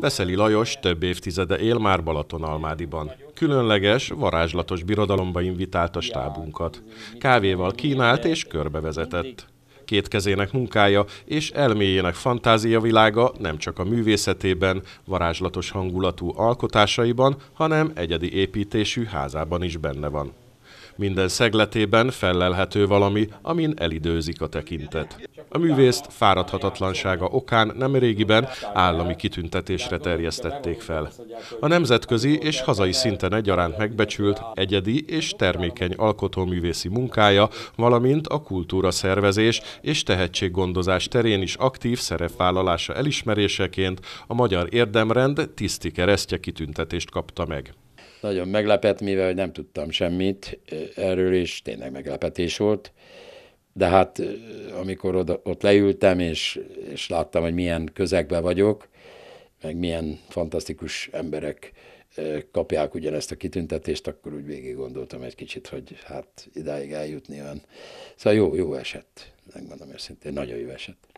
Veszeli Lajos több évtizede él már Balatonalmádiban. Különleges, varázslatos birodalomba invitált a stábunkat. Kávéval kínált és körbevezetett. Két kezének munkája és elméjének fantáziavilága nem csak a művészetében, varázslatos hangulatú alkotásaiban, hanem egyedi építésű házában is benne van. Minden szegletében fellelhető valami, amin elidőzik a tekintet. A művészt fáradhatatlansága okán nem régiben állami kitüntetésre terjesztették fel. A nemzetközi és hazai szinten egyaránt megbecsült, egyedi és termékeny alkotóművészi munkája, valamint a kultúra szervezés és tehetséggondozás terén is aktív szerepvállalása elismeréseként a Magyar Érdemrend tiszti keresztje kitüntetést kapta meg nagyon meglepett, mivel nem tudtam semmit eh, erről, és tényleg meglepetés volt. De hát eh, amikor oda, ott leültem, és, és láttam, hogy milyen közegben vagyok, meg milyen fantasztikus emberek eh, kapják ugyanezt a kitüntetést, akkor úgy végig gondoltam egy kicsit, hogy hát idáig eljutni olyan. Szóval jó, jó esett, megmondom őszintén, nagyon jó esett.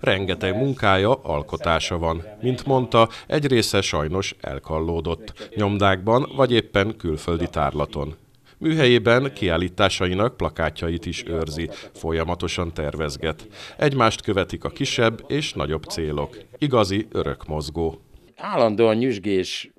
Rengeteg munkája, alkotása van. Mint mondta, egy része sajnos elkallódott, nyomdákban vagy éppen külföldi tárlaton. Műhelyében kiállításainak plakátjait is őrzi, folyamatosan tervezget. Egymást követik a kisebb és nagyobb célok. Igazi örökmozgó. Állandóan nyüzsgés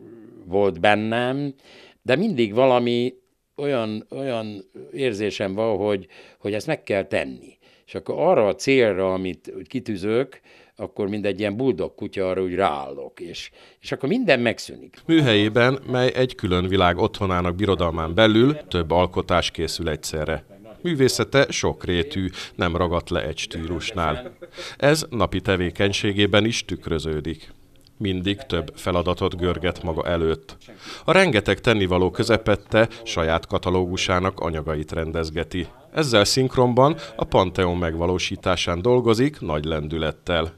volt bennem, de mindig valami olyan, olyan érzésem van, hogy, hogy ezt meg kell tenni és akkor arra a célra, amit kitűzök, akkor mindegy ilyen buldog kutya arra úgy ráállok, és, és akkor minden megszűnik. Műhelyében, mely egy külön világ otthonának birodalmán belül több alkotás készül egyszerre. Művészete sokrétű, nem ragadt le egy stílusnál. Ez napi tevékenységében is tükröződik mindig több feladatot görget maga előtt. A rengeteg tennivaló közepette saját katalógusának anyagait rendezgeti. Ezzel szinkronban a Pantheon megvalósításán dolgozik nagy lendülettel.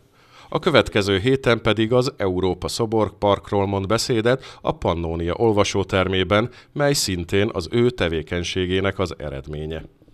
A következő héten pedig az Európa Szobor Parkról mond beszédet a Pannonia olvasótermében, mely szintén az ő tevékenységének az eredménye.